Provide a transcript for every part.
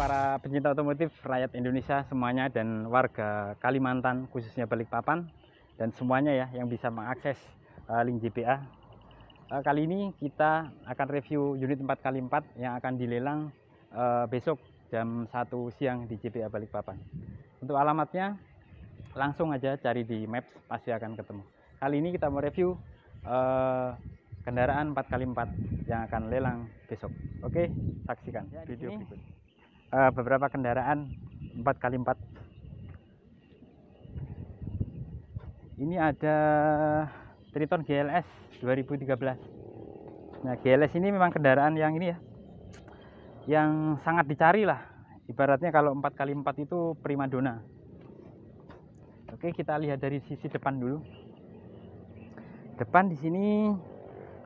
Para pencinta otomotif rakyat Indonesia semuanya dan warga Kalimantan khususnya Balikpapan dan semuanya ya yang bisa mengakses uh, link JPA. Uh, eh, kali ini kita akan review unit 4x4 yang akan dilelang uh, besok jam 1 siang di JPA Balikpapan. Untuk alamatnya langsung aja cari di Maps pasti akan ketemu. Kali ini kita mau review uh, kendaraan 4x4 yang akan lelang besok. Oke, saksikan ya, video berikut. Uh, beberapa kendaraan 4x4. Ini ada Triton GLS 2013. Nah, GLS ini memang kendaraan yang ini ya. Yang sangat dicari lah. Ibaratnya kalau 4x4 itu primadona. Oke, kita lihat dari sisi depan dulu. Depan di sini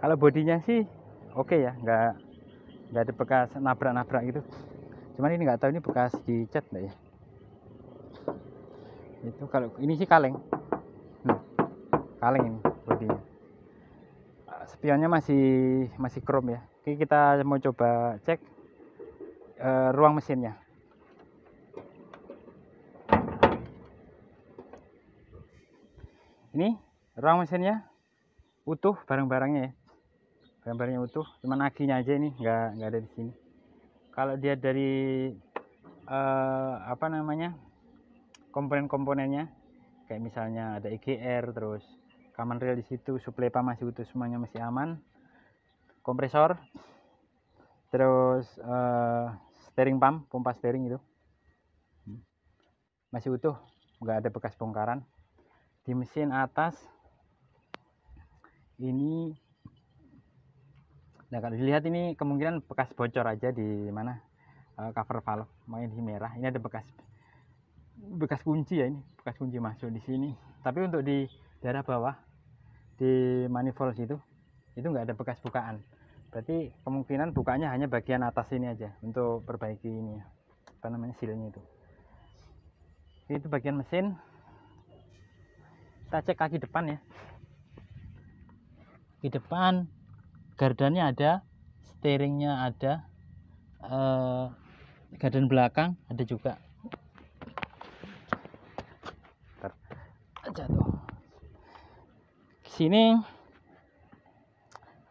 kalau bodinya sih oke okay ya nggak nggak ada bekas nabrak-nabrak gitu cuman ini nggak tahu ini bekas dicat nggak ya itu kalau ini sih kaleng hmm, kaleng ini bodinya ah, spionnya masih masih chrome ya Oke kita mau coba cek uh, ruang mesinnya ini ruang mesinnya utuh barang-barangnya ya gambarnya utuh cuman akinya aja ini enggak enggak ada di sini kalau dia dari uh, apa namanya komponen-komponennya kayak misalnya ada EGR terus common rail di situ suplai PAM masih utuh semuanya masih aman kompresor terus uh, steering pump pompa steering itu hmm. masih utuh enggak ada bekas bongkaran di mesin atas ini Nah kalau dilihat ini kemungkinan bekas bocor aja di mana eh, cover valve, main di merah. Ini ada bekas bekas kunci ya ini, bekas kunci masuk di sini. Tapi untuk di daerah bawah di manifold itu itu nggak ada bekas bukaan. Berarti kemungkinan bukanya hanya bagian atas ini aja untuk perbaiki ini ya. Apa namanya silnya itu. Ini itu bagian mesin. Kita cek kaki depan ya. Di depan gardannya ada steeringnya ada eh, gardan belakang ada juga jatuh sini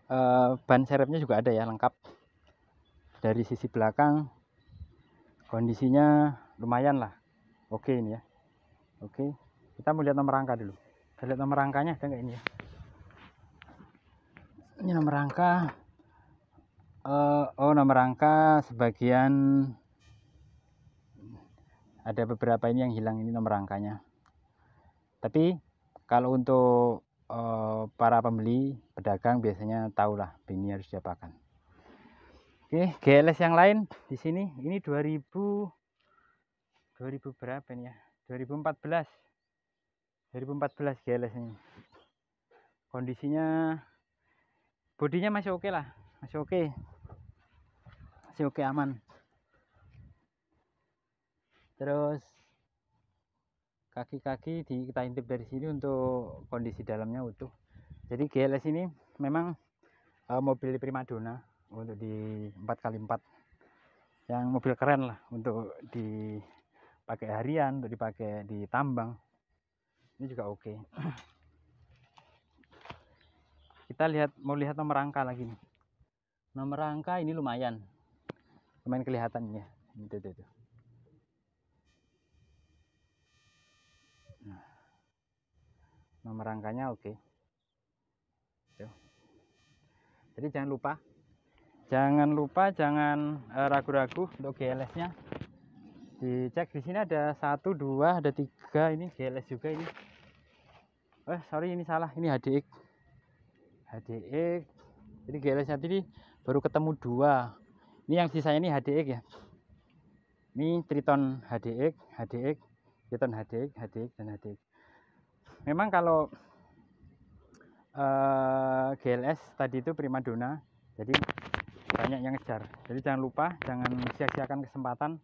eh, ban serepnya juga ada ya lengkap dari sisi belakang kondisinya lumayan lah oke ini ya oke kita mau lihat nomor rangka dulu kita lihat nomor rangkanya ada nggak ini ya ini nomor rangka uh, eh, oh nomor rangka sebagian ada beberapa ini yang hilang ini nomor rangkanya tapi kalau untuk uh, para pembeli pedagang biasanya lah ini harus diapakan oke GLS yang lain di sini ini 2000 2000 berapa ini ya 2014 2014 GLS ini kondisinya bodinya masih oke okay lah masih oke okay. masih oke okay, aman terus kaki-kaki di kita intip dari sini untuk kondisi dalamnya utuh jadi GLS ini memang uh, mobil primadona untuk di 4x4 yang mobil keren lah untuk dipakai harian untuk dipakai di tambang ini juga oke okay. kita lihat mau lihat nomor angka lagi nih nomor angka ini lumayan lumayan kelihatannya itu itu, itu. Nah, nomor angkanya oke okay. jadi jangan lupa jangan lupa jangan eh, ragu-ragu uh, untuk GLS-nya dicek di sini ada satu dua ada tiga ini GLS juga ini eh sorry ini salah ini HDX HDX jadi GLS nya tadi baru ketemu dua ini yang sisanya ini HDX ya ini Triton HDX HDX Triton HDX HDX dan HDX memang kalau uh, eh, GLS tadi itu prima dona, jadi banyak yang ngejar jadi jangan lupa jangan sia-siakan kesempatan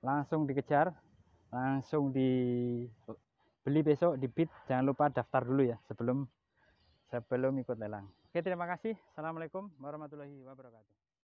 langsung dikejar langsung dibeli besok di bid jangan lupa daftar dulu ya sebelum sebelum ikut lelang. Oke, terima kasih. Assalamualaikum warahmatullahi wabarakatuh.